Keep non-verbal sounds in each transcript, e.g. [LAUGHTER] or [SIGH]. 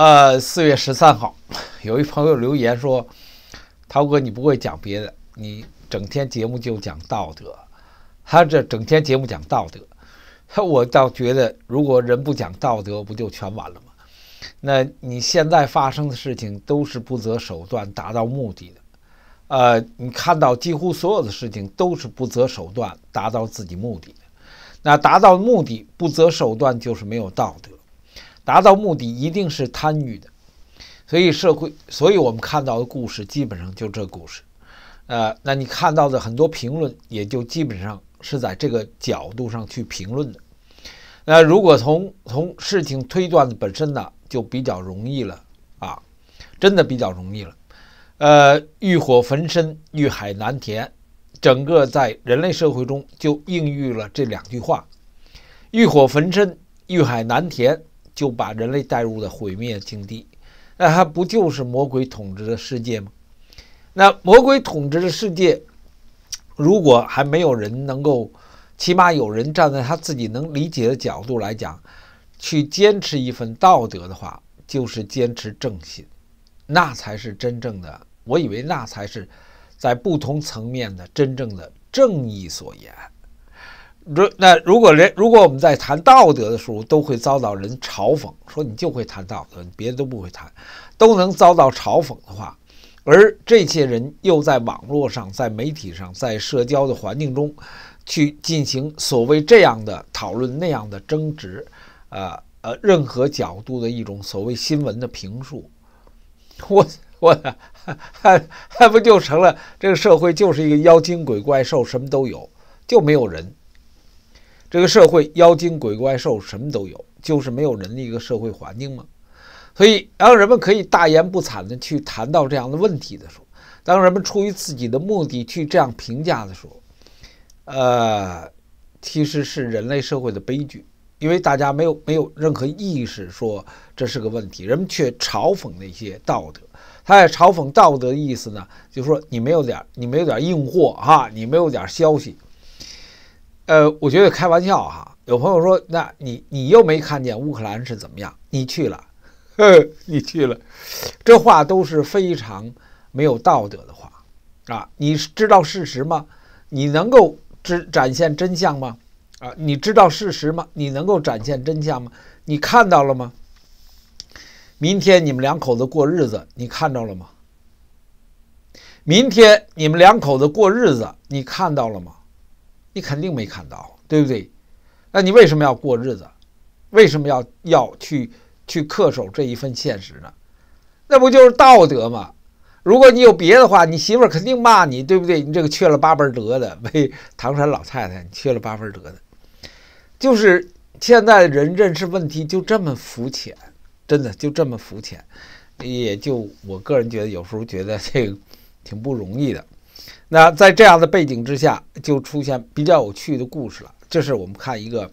呃，四月十三号，有一朋友留言说：“涛哥，你不会讲别的，你整天节目就讲道德。”他这整天节目讲道德，我倒觉得，如果人不讲道德，不就全完了吗？那你现在发生的事情都是不择手段达到目的的。呃，你看到几乎所有的事情都是不择手段达到自己目的的。那达到目的不择手段就是没有道德。达到目的一定是贪欲的，所以社会，所以我们看到的故事基本上就这故事，呃，那你看到的很多评论也就基本上是在这个角度上去评论的。那如果从从事情推断的本身呢，就比较容易了啊，真的比较容易了。呃，欲火焚身，欲海难填，整个在人类社会中就应喻了这两句话：欲火焚身，欲海难填。就把人类带入了毁灭境地，那还不就是魔鬼统治的世界吗？那魔鬼统治的世界，如果还没有人能够，起码有人站在他自己能理解的角度来讲，去坚持一份道德的话，就是坚持正信，那才是真正的。我以为那才是在不同层面的真正的正义所言。如那如果连如果我们在谈道德的时候都会遭到人嘲讽，说你就会谈道德，你别的都不会谈，都能遭到嘲讽的话，而这些人又在网络上、在媒体上、在社交的环境中，去进行所谓这样的讨论、那样的争执，呃呃，任何角度的一种所谓新闻的评述，我我还还不就成了这个社会就是一个妖精、鬼怪、兽，什么都有，就没有人。这个社会妖精鬼怪兽什么都有，就是没有人的一个社会环境嘛。所以当人们可以大言不惭的去谈到这样的问题的时候，当人们出于自己的目的去这样评价的时候，呃，其实是人类社会的悲剧，因为大家没有没有任何意识说这是个问题，人们却嘲讽那些道德。他在嘲讽道德的意思呢，就是说你没有点你没有点硬货哈，你没有点消息。呃，我觉得开玩笑哈。有朋友说，那你你又没看见乌克兰是怎么样？你去了，呵你去了，这话都是非常没有道德的话啊！你知道事实吗？你能够知展现真相吗？啊，你知道事实吗？你能够展现真相吗？你看到了吗？明天你们两口子过日子，你看到了吗？明天你们两口子过日子，你看到了吗？你肯定没看到，对不对？那你为什么要过日子？为什么要要去去恪守这一份现实呢？那不就是道德吗？如果你有别的话，你媳妇儿肯定骂你，对不对？你这个缺了八辈德的，为 [LAUGHS] 唐山老太太，你缺了八辈德的，就是现在人认识问题就这么肤浅，真的就这么肤浅，也就我个人觉得，有时候觉得这个挺不容易的。那在这样的背景之下，就出现比较有趣的故事了。这是我们看一个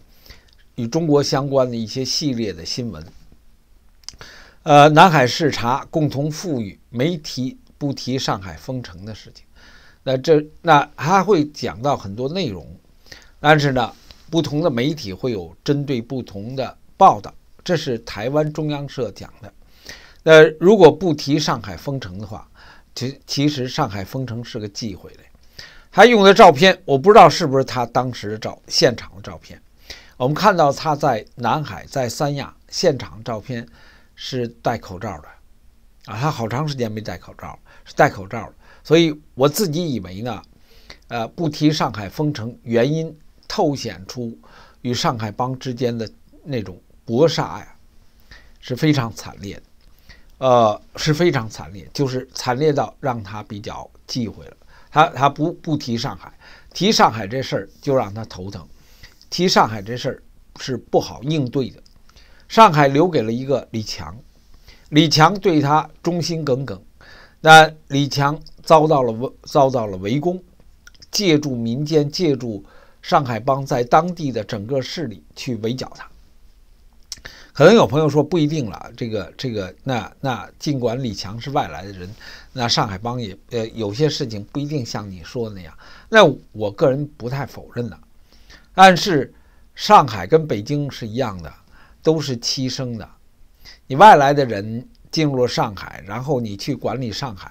与中国相关的一些系列的新闻。呃，南海视察，共同富裕，没提不提上海封城的事情。那这那还会讲到很多内容，但是呢，不同的媒体会有针对不同的报道。这是台湾中央社讲的。那如果不提上海封城的话。其其实上海封城是个忌讳嘞，他用的照片我不知道是不是他当时的照现场的照片，我们看到他在南海在三亚现场照片，是戴口罩的，啊，他好长时间没戴口罩，是戴口罩所以我自己以为呢，呃，不提上海封城原因，透显出与上海帮之间的那种搏杀呀，是非常惨烈的。呃，是非常惨烈，就是惨烈到让他比较忌讳了。他他不不提上海，提上海这事儿就让他头疼，提上海这事儿是不好应对的。上海留给了一个李强，李强对他忠心耿耿，那李强遭到了遭到了围攻，借助民间，借助上海帮在当地的整个势力去围剿他。可能有朋友说不一定了，这个这个那那尽管李强是外来的人，那上海帮也呃有些事情不一定像你说的那样。那我个人不太否认了，但是上海跟北京是一样的，都是栖生的。你外来的人进入了上海，然后你去管理上海，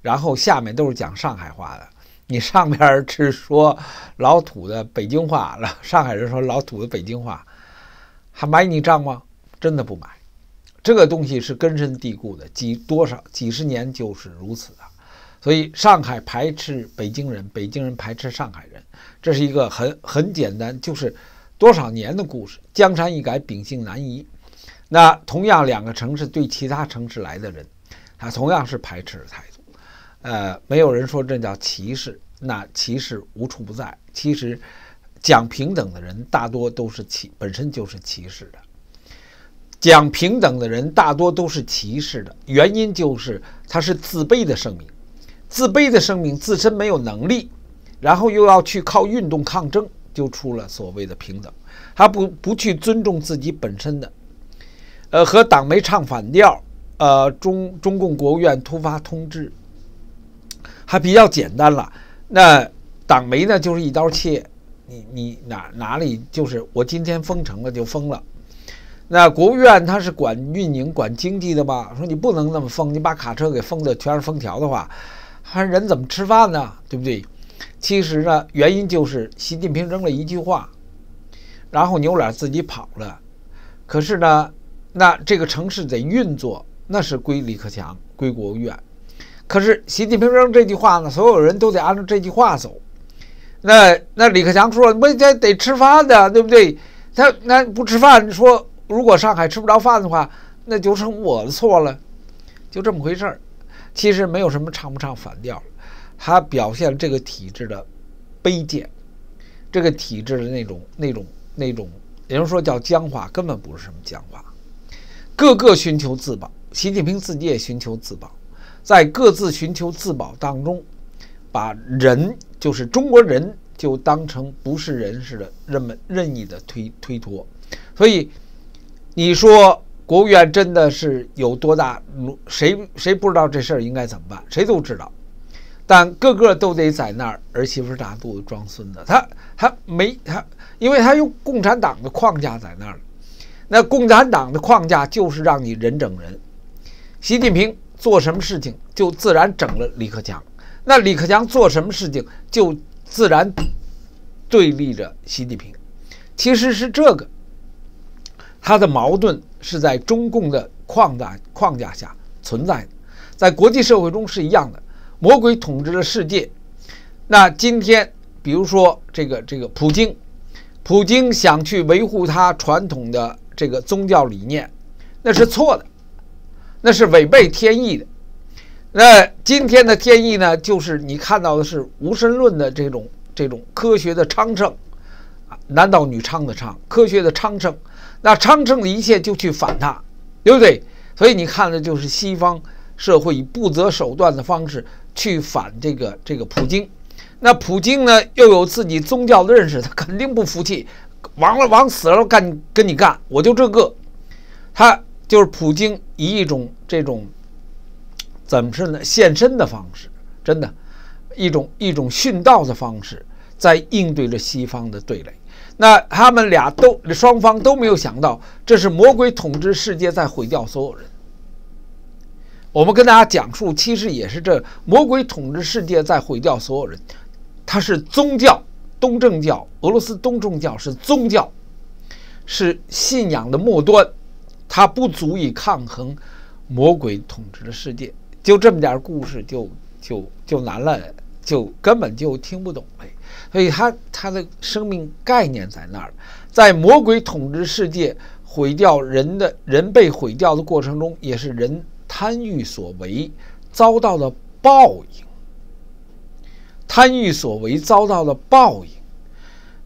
然后下面都是讲上海话的，你上边只说老土的北京话，上海人说老土的北京话，还买你账吗？真的不买，这个东西是根深蒂固的，几多少几十年就是如此的。所以上海排斥北京人，北京人排斥上海人，这是一个很很简单，就是多少年的故事。江山易改，秉性难移。那同样，两个城市对其他城市来的人，他同样是排斥的态度。呃，没有人说这叫歧视，那歧视无处不在。其实，讲平等的人大多都是歧，本身就是歧视的。讲平等的人大多都是歧视的，原因就是他是自卑的生命，自卑的生命自身没有能力，然后又要去靠运动抗争，就出了所谓的平等。他不不去尊重自己本身的，呃，和党媒唱反调。呃，中中共国务院突发通知，还比较简单了。那党媒呢，就是一刀切，你你哪哪里就是我今天封城了就封了。那国务院它是管运营、管经济的吧？说你不能那么封，你把卡车给封的全是封条的话，还人怎么吃饭呢？对不对？其实呢，原因就是习近平扔了一句话，然后牛脸自己跑了。可是呢，那这个城市得运作那是归李克强、归国务院。可是习近平扔这句话呢，所有人都得按照这句话走。那那李克强说不，这得吃饭的，对不对？他那不吃饭，说。如果上海吃不着饭的话，那就成我的错了，就这么回事儿。其实没有什么唱不唱反调，他表现这个体制的卑贱，这个体制的那种那种那种，也就是说叫僵化，根本不是什么僵化。各个寻求自保，习近平自己也寻求自保，在各自寻求自保当中，把人就是中国人就当成不是人似的，任们任意的推推脱，所以。你说国务院真的是有多大？谁谁不知道这事儿应该怎么办？谁都知道，但个个都得在那儿儿媳妇大肚子装孙子。他他没他，因为他有共产党的框架在那儿。那共产党的框架就是让你人整人。习近平做什么事情就自然整了李克强，那李克强做什么事情就自然对立着习近平。其实是这个。它的矛盾是在中共的框架框架下存在的，在国际社会中是一样的。魔鬼统治了世界。那今天，比如说这个这个普京，普京想去维护他传统的这个宗教理念，那是错的，那是违背天意的。那今天的天意呢，就是你看到的是无神论的这种这种科学的昌盛，啊，男盗女娼的昌，科学的昌盛。那昌盛的一切就去反他，对不对？所以你看的就是西方社会以不择手段的方式去反这个这个普京。那普京呢又有自己宗教的认识，他肯定不服气，往了往死了干跟你干。我就这个，他就是普京以一种这种怎么是呢？献身的方式，真的，一种一种殉道的方式，在应对着西方的对垒。那他们俩都双方都没有想到，这是魔鬼统治世界在毁掉所有人。我们跟大家讲述，其实也是这魔鬼统治世界在毁掉所有人。它是宗教东正教，俄罗斯东正教是宗教，是信仰的末端，它不足以抗衡魔鬼统治的世界。就这么点故事，就就就难了，就根本就听不懂所以，他他的生命概念在那儿，在魔鬼统治世界、毁掉人的人被毁掉的过程中，也是人贪欲所为，遭到了报应。贪欲所为遭到了报应，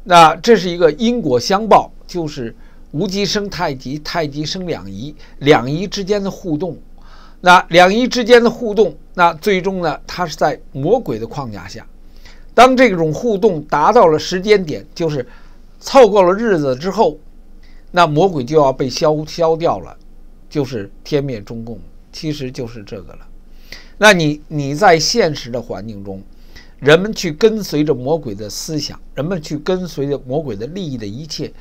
那这是一个因果相报，就是无极生太极，太极生两仪，两仪之间的互动。那两仪之间的互动，那最终呢，它是在魔鬼的框架下。当这种互动达到了时间点，就是凑够了日子之后，那魔鬼就要被消消掉了，就是天灭中共，其实就是这个了。那你你在现实的环境中，人们去跟随着魔鬼的思想，人们去跟随着魔鬼的利益的一切，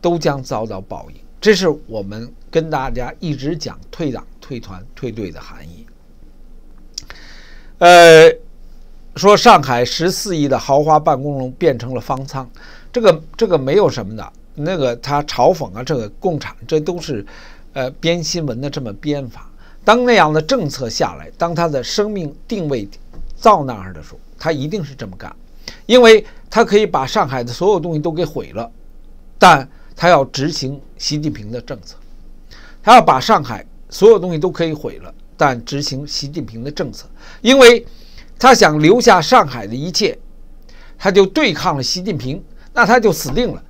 都将遭到报应。这是我们跟大家一直讲退党、退团、退队的含义。呃。说上海十四亿的豪华办公楼变成了方舱，这个这个没有什么的，那个他嘲讽啊，这个共产，这都是，呃编新闻的这么编法。当那样的政策下来，当他的生命定位到那儿的时候，他一定是这么干，因为他可以把上海的所有东西都给毁了，但他要执行习近平的政策，他要把上海所有东西都可以毁了，但执行习近平的政策，因为。他想留下上海的一切，他就对抗了习近平，那他就死定了。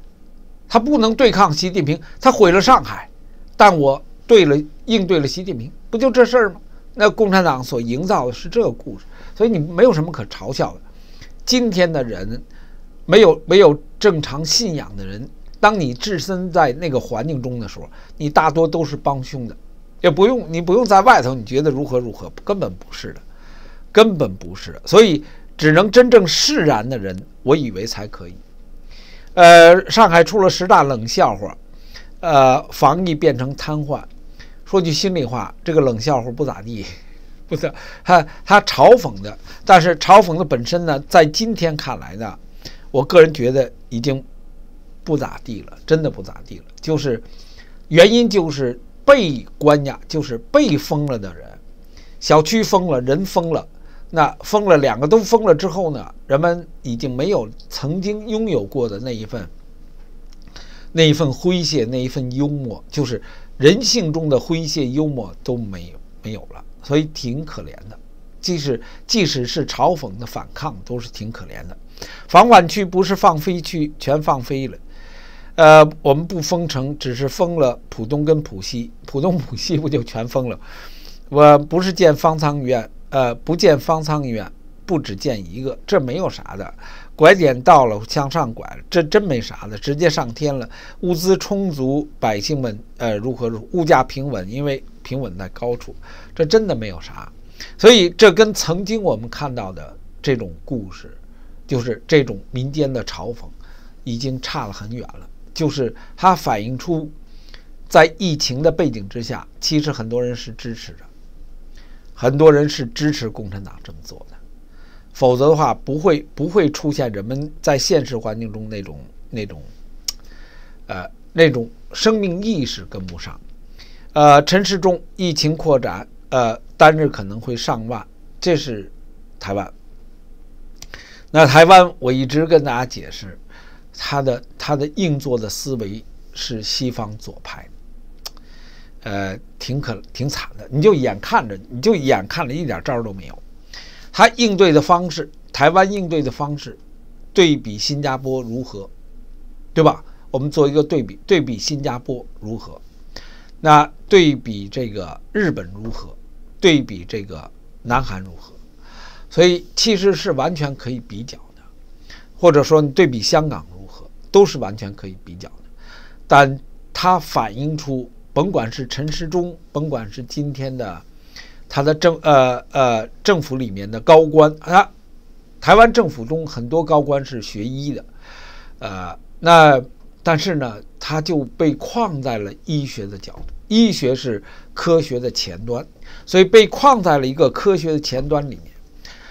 他不能对抗习近平，他毁了上海，但我对了，应对了习近平，不就这事儿吗？那共产党所营造的是这个故事，所以你没有什么可嘲笑的。今天的人，没有没有正常信仰的人，当你置身在那个环境中的时候，你大多都是帮凶的，也不用你不用在外头，你觉得如何如何，根本不是的。根本不是，所以只能真正释然的人，我以为才可以。呃，上海出了十大冷笑话，呃，防疫变成瘫痪。说句心里话，这个冷笑话不咋地，[LAUGHS] 不是他他嘲讽的，但是嘲讽的本身呢，在今天看来呢，我个人觉得已经不咋地了，真的不咋地了。就是原因就是被关押，就是被封了的人，小区封了，人封了。那封了两个都封了之后呢？人们已经没有曾经拥有过的那一份那一份诙谐，那一份幽默，就是人性中的诙谐幽默都没有没有了，所以挺可怜的。即使即使是嘲讽的反抗，都是挺可怜的。房管区不是放飞区，全放飞了。呃，我们不封城，只是封了浦东跟浦西，浦东浦西不就全封了？我不是建方舱医院。呃，不建方舱医院，不只建一个，这没有啥的。拐点到了，向上拐，这真没啥的，直接上天了。物资充足，百姓们呃如何？物价平稳，因为平稳在高处，这真的没有啥。所以这跟曾经我们看到的这种故事，就是这种民间的嘲讽，已经差了很远了。就是它反映出，在疫情的背景之下，其实很多人是支持的。很多人是支持共产党这么做的，否则的话不会不会出现人们在现实环境中那种那种，呃那种生命意识跟不上。呃，陈时中疫情扩展，呃，单日可能会上万，这是台湾。那台湾我一直跟大家解释，他的他的硬座的思维是西方左派。呃，挺可挺惨的，你就眼看着，你就眼看着，一点招都没有。他应对的方式，台湾应对的方式，对比新加坡如何，对吧？我们做一个对比，对比新加坡如何？那对比这个日本如何？对比这个南韩如何？所以其实是完全可以比较的，或者说对比香港如何，都是完全可以比较的。但它反映出。甭管是陈时中，甭管是今天的他的政呃呃政府里面的高官啊，台湾政府中很多高官是学医的，呃，那但是呢，他就被框在了医学的角度，医学是科学的前端，所以被框在了一个科学的前端里面，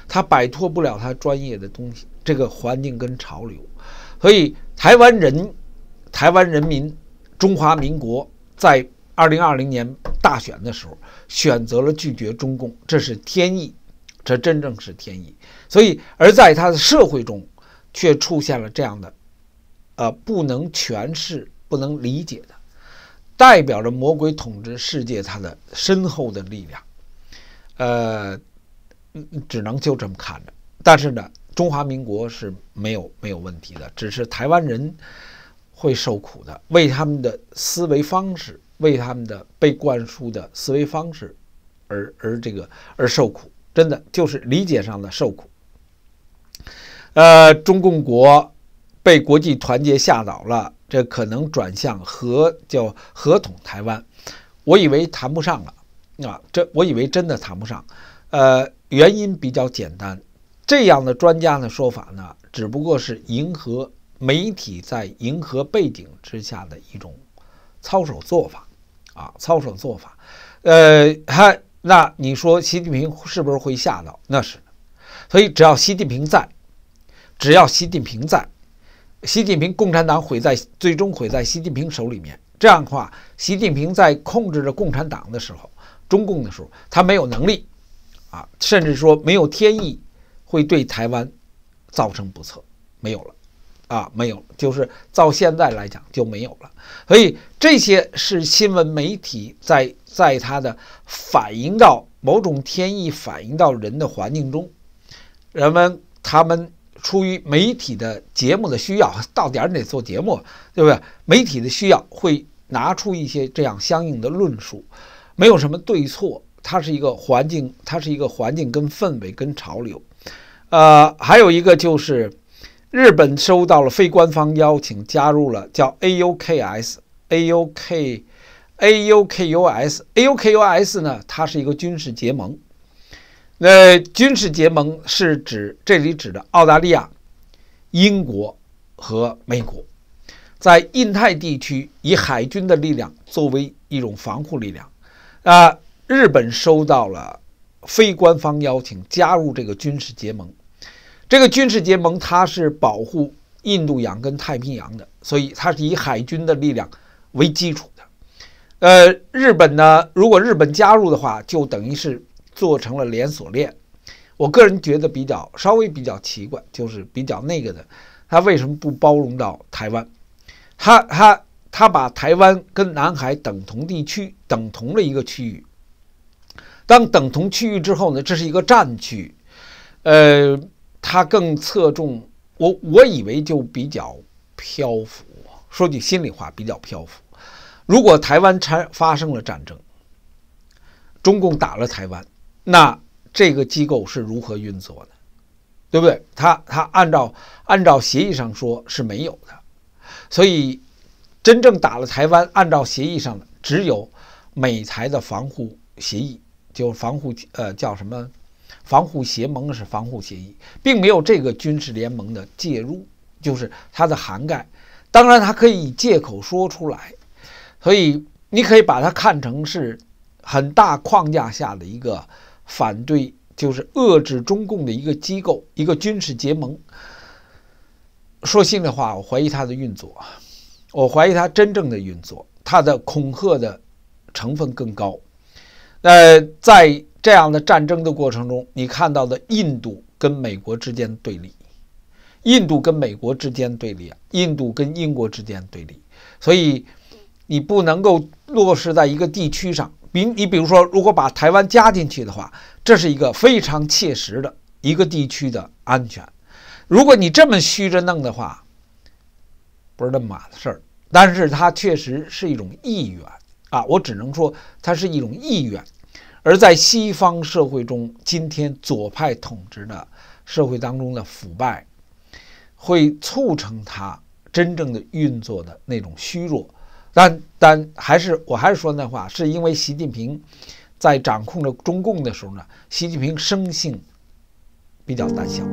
他摆脱不了他专业的东西这个环境跟潮流，所以台湾人、台湾人民、中华民国。在二零二零年大选的时候，选择了拒绝中共，这是天意，这真正是天意。所以，而在他的社会中，却出现了这样的，呃，不能诠释、不能理解的，代表着魔鬼统治世界它的深厚的力量。呃，只能就这么看着。但是呢，中华民国是没有没有问题的，只是台湾人。会受苦的，为他们的思维方式，为他们的被灌输的思维方式，而而这个而受苦，真的就是理解上的受苦。呃，中共国被国际团结吓倒了，这可能转向和叫合统台湾，我以为谈不上了，啊，这我以为真的谈不上。呃，原因比较简单，这样的专家的说法呢，只不过是迎合。媒体在迎合背景之下的一种操守做法，啊，操守做法，呃，那你说习近平是不是会吓到？那是的。所以只要习近平在，只要习近平在，习近平共产党毁在最终毁在习近平手里面。这样的话，习近平在控制着共产党的时候，中共的时候，他没有能力啊，甚至说没有天意会对台湾造成不测，没有了。啊，没有，就是照现在来讲就没有了。所以这些是新闻媒体在在它的反映到某种天意，反映到人的环境中，人们他们出于媒体的节目的需要，到点儿得做节目，对不对？媒体的需要会拿出一些这样相应的论述，没有什么对错，它是一个环境，它是一个环境跟氛围跟潮流。呃，还有一个就是。日本收到了非官方邀请，加入了叫 a u k s a u k a u k u s a u k u s 呢？它是一个军事结盟。那军事结盟是指这里指的澳大利亚、英国和美国在印太地区以海军的力量作为一种防护力量。啊，日本收到了非官方邀请加入这个军事结盟。这个军事结盟它是保护印度洋跟太平洋的，所以它是以海军的力量为基础的。呃，日本呢，如果日本加入的话，就等于是做成了连锁链。我个人觉得比较稍微比较奇怪，就是比较那个的，它为什么不包容到台湾？它它它把台湾跟南海等同地区等同了一个区域。当等同区域之后呢，这是一个战区，呃。它更侧重我，我以为就比较漂浮。说句心里话，比较漂浮。如果台湾产发生了战争，中共打了台湾，那这个机构是如何运作的，对不对？它它按照按照协议上说是没有的，所以真正打了台湾，按照协议上只有美台的防护协议，就防护呃叫什么？防护协盟是防护协议，并没有这个军事联盟的介入，就是它的涵盖。当然，它可以借口说出来，所以你可以把它看成是很大框架下的一个反对，就是遏制中共的一个机构，一个军事结盟。说心里话，我怀疑它的运作，我怀疑它真正的运作，它的恐吓的成分更高。呃，在。这样的战争的过程中，你看到的印度跟美国之间对立，印度跟美国之间对立啊，印度跟英国之间对立，所以你不能够落实在一个地区上。比你比如说，如果把台湾加进去的话，这是一个非常切实的一个地区的安全。如果你这么虚着弄的话，不是那么码的事儿。但是它确实是一种意愿啊，我只能说它是一种意愿。而在西方社会中，今天左派统治的社会当中的腐败，会促成它真正的运作的那种虚弱。但但还是，我还是说那话，是因为习近平在掌控着中共的时候呢，习近平生性比较胆小。